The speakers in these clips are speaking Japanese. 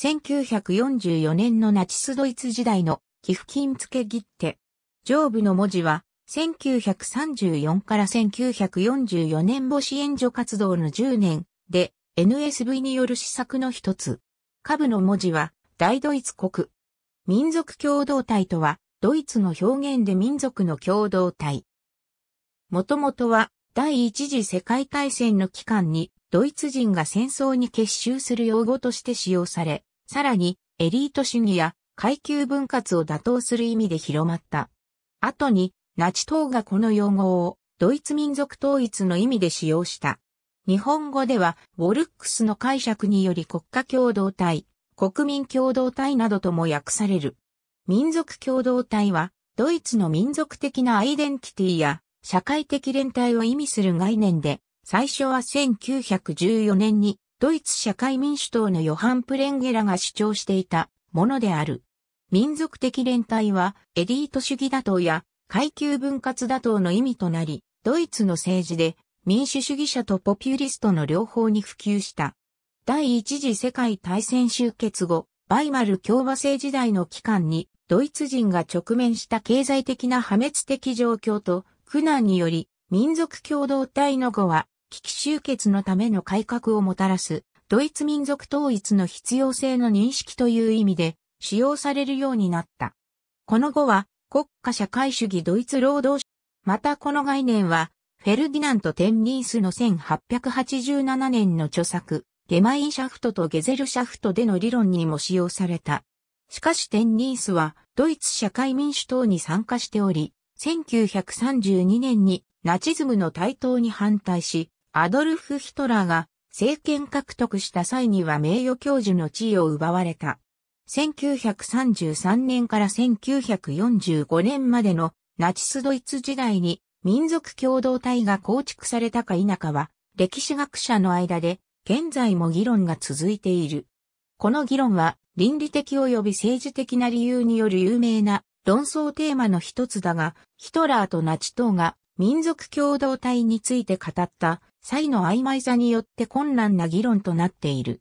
1944年のナチスドイツ時代の寄付金付け切手。上部の文字は、1934から1944年母子援助活動の10年で NSV による施策の一つ。下部の文字は、大ドイツ国。民族共同体とは、ドイツの表現で民族の共同体。もともとは、第一次世界大戦の期間に、ドイツ人が戦争に結集する用語として使用され、さらに、エリート主義や階級分割を打倒する意味で広まった。後に、ナチ党がこの用語をドイツ民族統一の意味で使用した。日本語では、ウォルックスの解釈により国家共同体、国民共同体などとも訳される。民族共同体は、ドイツの民族的なアイデンティティや社会的連帯を意味する概念で、最初は1914年にドイツ社会民主党のヨハン・プレンゲラが主張していたものである。民族的連帯はエリート主義打倒や階級分割打倒の意味となり、ドイツの政治で民主主義者とポピュリストの両方に普及した。第一次世界大戦終結後、バイマル共和制時代の期間にドイツ人が直面した経済的な破滅的状況と苦難により民族共同体の後は危機集結のための改革をもたらす、ドイツ民族統一の必要性の認識という意味で使用されるようになった。この後は国家社会主義ドイツ労働者、またこの概念はフェルディナント・テンリースの1887年の著作、ゲマインシャフトとゲゼルシャフトでの理論にも使用された。しかしテンリースはドイツ社会民主党に参加しており、1932年にナチズムの台頭に反対し、アドルフ・ヒトラーが政権獲得した際には名誉教授の地位を奪われた。1933年から1945年までのナチスドイツ時代に民族共同体が構築されたか否かは歴史学者の間で現在も議論が続いている。この議論は倫理的及び政治的な理由による有名な論争テーマの一つだが、ヒトラーとナチ党が民族共同体について語った際の曖昧さによって困難な議論となっている。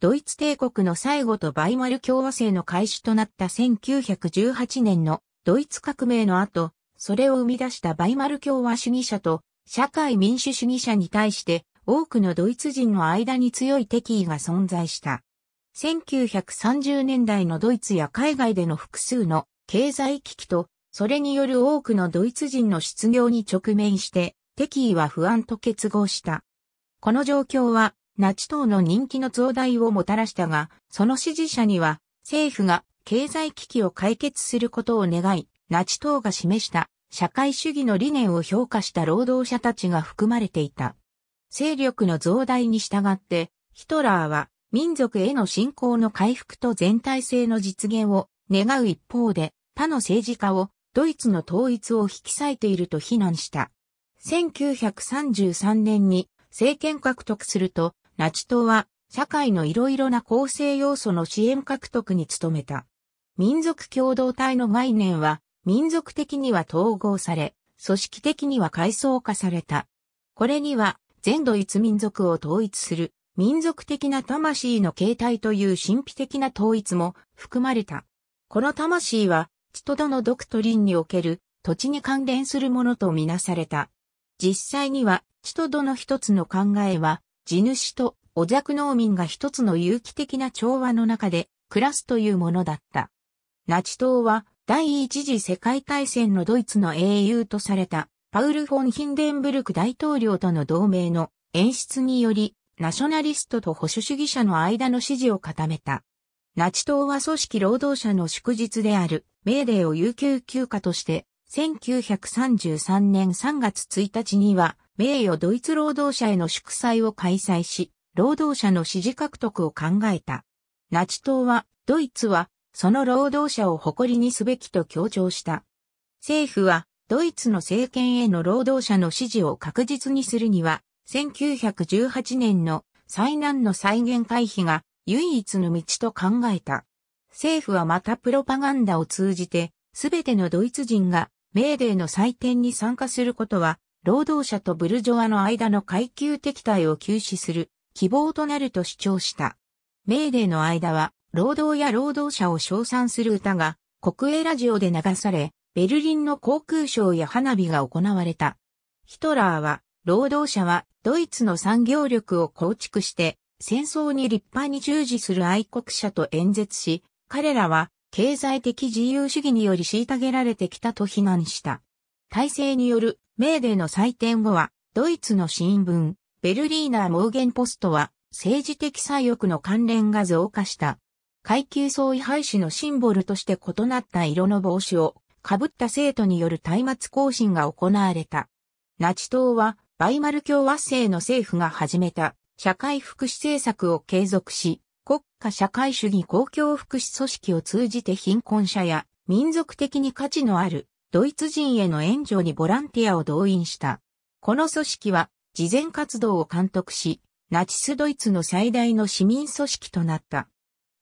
ドイツ帝国の最後とバイマル共和制の開始となった1918年のドイツ革命の後、それを生み出したバイマル共和主義者と社会民主主義者に対して多くのドイツ人の間に強い敵意が存在した。1930年代のドイツや海外での複数の経済危機と、それによる多くのドイツ人の失業に直面して、敵意は不安と結合した。この状況は、ナチ党の人気の増大をもたらしたが、その支持者には、政府が経済危機を解決することを願い、ナチ党が示した社会主義の理念を評価した労働者たちが含まれていた。勢力の増大に従って、ヒトラーは民族への信仰の回復と全体性の実現を願う一方で、他の政治家をドイツの統一を引き裂いていると非難した。1933年に政権獲得すると、ナチ党は社会のいろいろな構成要素の支援獲得に努めた。民族共同体の概念は、民族的には統合され、組織的には階層化された。これには、全ドイツ民族を統一する、民族的な魂の形態という神秘的な統一も含まれた。この魂は、チトドのドクトリンにおける土地に関連するものとみなされた。実際には、地と土の一つの考えは、地主とお弱農民が一つの有機的な調和の中で暮らすというものだった。ナチ党は第一次世界大戦のドイツの英雄とされたパウル・フォン・ヒンデンブルク大統領との同盟の演出によりナショナリストと保守主義者の間の支持を固めた。ナチ党は組織労働者の祝日であるメーデーを有給休暇として1933年3月1日には、名誉ドイツ労働者への祝祭を開催し、労働者の支持獲得を考えた。ナチ党は、ドイツは、その労働者を誇りにすべきと強調した。政府は、ドイツの政権への労働者の支持を確実にするには、1918年の災難の再現回避が唯一の道と考えた。政府はまたプロパガンダを通じて、すべてのドイツ人がメーデーの祭典に参加することは、労働者とブルジョアの間の階級敵対を休止する希望となると主張した。メーデーの間は、労働や労働者を称賛する歌が国営ラジオで流され、ベルリンの航空ショーや花火が行われた。ヒトラーは、労働者はドイツの産業力を構築して、戦争に立派に従事する愛国者と演説し、彼らは経済的自由主義により虐げられてきたと非難した。体制によるメーデーの採点後は、ドイツの新聞、ベルリーナー・モーゲンポストは、政治的左翼の関連が増加した。階級相違廃止のシンボルとして異なった色の帽子を被った生徒による松明行進が行われた。ナチ党は、バイマル共和制の政府が始めた社会福祉政策を継続し、国家社会主義公共福祉組織を通じて貧困者や民族的に価値のあるドイツ人への援助にボランティアを動員した。この組織は慈善活動を監督し、ナチスドイツの最大の市民組織となった。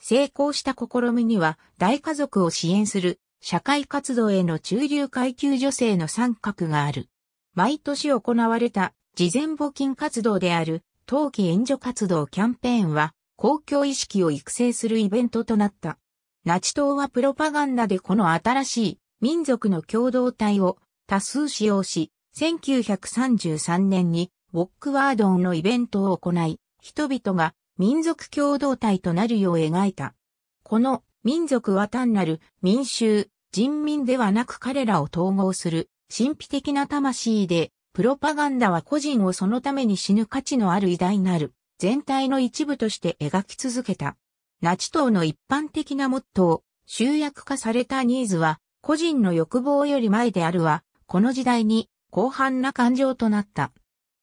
成功した試みには大家族を支援する社会活動への中流階級女性の参画がある。毎年行われた慈善募金活動である冬季援助活動キャンペーンは公共意識を育成するイベントとなった。ナチ党はプロパガンダでこの新しい民族の共同体を多数使用し、1933年にウォックワードンのイベントを行い、人々が民族共同体となるよう描いた。この民族は単なる民衆、人民ではなく彼らを統合する神秘的な魂で、プロパガンダは個人をそのために死ぬ価値のある偉大なる全体の一部として描き続けた。ナチ党の一般的なモットー、集約化されたニーズは、個人の欲望より前であるは、この時代に広範な感情となった。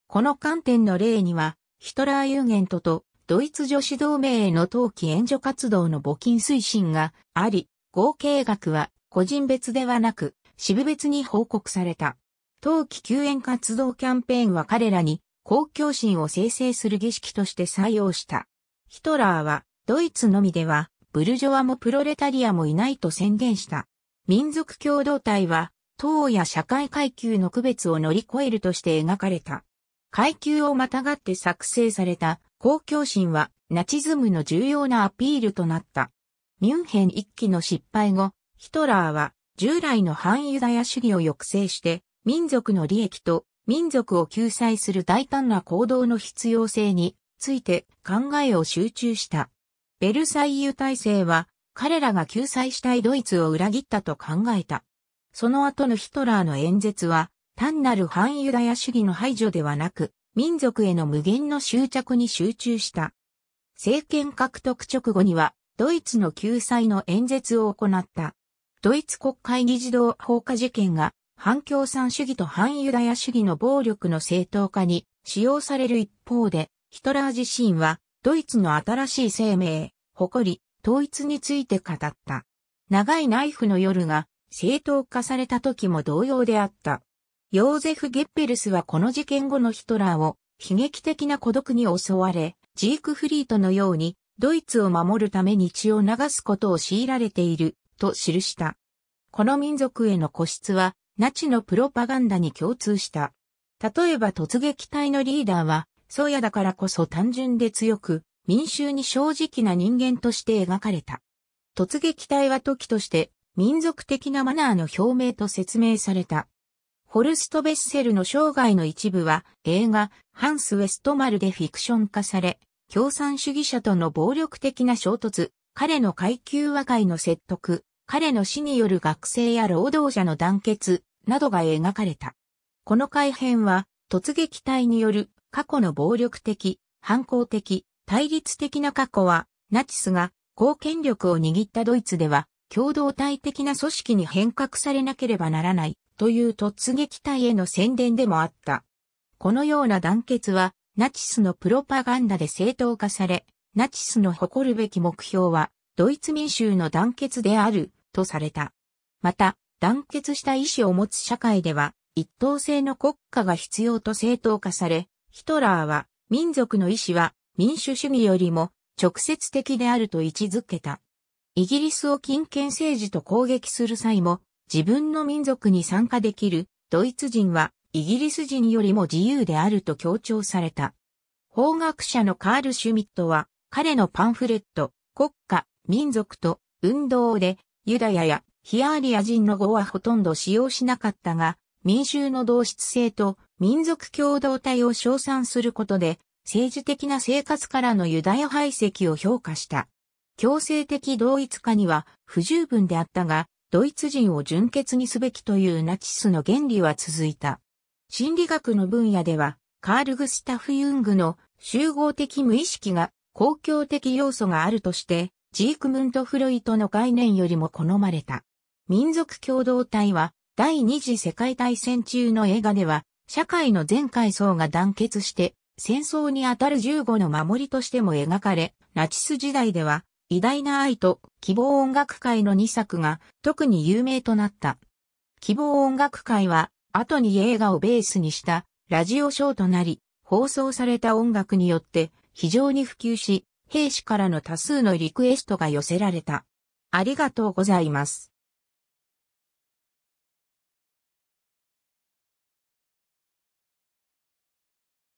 この観点の例には、ヒトラー・ユーゲントとドイツ女子同盟への陶器援助活動の募金推進があり、合計額は個人別ではなく、支部別に報告された。冬季救援活動キャンペーンは彼らに公共心を生成する儀式として採用した。ヒトラーは、ドイツのみでは、ブルジョワもプロレタリアもいないと宣言した。民族共同体は、党や社会階級の区別を乗り越えるとして描かれた。階級をまたがって作成された公共心は、ナチズムの重要なアピールとなった。ミュンヘン一期の失敗後、ヒトラーは従来の反ユダヤ主義を抑制して民族の利益と民族を救済する大胆な行動の必要性について考えを集中した。ベルサイユ体制は彼らが救済したいドイツを裏切ったと考えた。その後のヒトラーの演説は単なる反ユダヤ主義の排除ではなく民族への無限の執着に集中した。政権獲得直後にはドイツの救済の演説を行った。ドイツ国会議事堂放火事件が反共産主義と反ユダヤ主義の暴力の正当化に使用される一方で、ヒトラー自身はドイツの新しい生命、誇り、統一について語った。長いナイフの夜が正当化された時も同様であった。ヨーゼフ・ゲッペルスはこの事件後のヒトラーを悲劇的な孤独に襲われ、ジークフリートのようにドイツを守るために血を流すことを強いられていると記した。この民族への固執はナチのプロパガンダに共通した。例えば突撃隊のリーダーは、宗谷だからこそ単純で強く、民衆に正直な人間として描かれた。突撃隊は時として、民族的なマナーの表明と説明された。ホルスト・ベッセルの生涯の一部は映画ハンス・ウェストマルでフィクション化され、共産主義者との暴力的な衝突、彼の階級和解の説得、彼の死による学生や労働者の団結、などが描かれた。この改変は、突撃隊による過去の暴力的、反抗的、対立的な過去は、ナチスが公権力を握ったドイツでは、共同体的な組織に変革されなければならないという突撃隊への宣伝でもあった。このような団結は、ナチスのプロパガンダで正当化され、ナチスの誇るべき目標は、ドイツ民衆の団結である、とされた。また、団結した意志を持つ社会では、一党制の国家が必要と正当化され、ヒトラーは、民族の意志は民主主義よりも直接的であると位置づけた。イギリスを金権政治と攻撃する際も、自分の民族に参加できるドイツ人はイギリス人よりも自由であると強調された。法学者のカール・シュミットは、彼のパンフレット、国家、民族と運動で、ユダヤやヒアーリア人の語はほとんど使用しなかったが、民衆の同質性と民族共同体を称賛することで、政治的な生活からのユダヤ排斥を評価した。強制的同一化には不十分であったが、ドイツ人を純潔にすべきというナチスの原理は続いた。心理学の分野では、カール・グスタフ・ユングの集合的無意識が公共的要素があるとして、ジークムント・フロイトの概念よりも好まれた。民族共同体は、第二次世界大戦中の映画では、社会の全階層が団結して、戦争にあたる15の守りとしても描かれ、ナチス時代では、偉大な愛と希望音楽会の2作が特に有名となった。希望音楽会は、後に映画をベースにしたラジオショーとなり、放送された音楽によって非常に普及し、兵士からの多数のリクエストが寄せられた。ありがとうございます。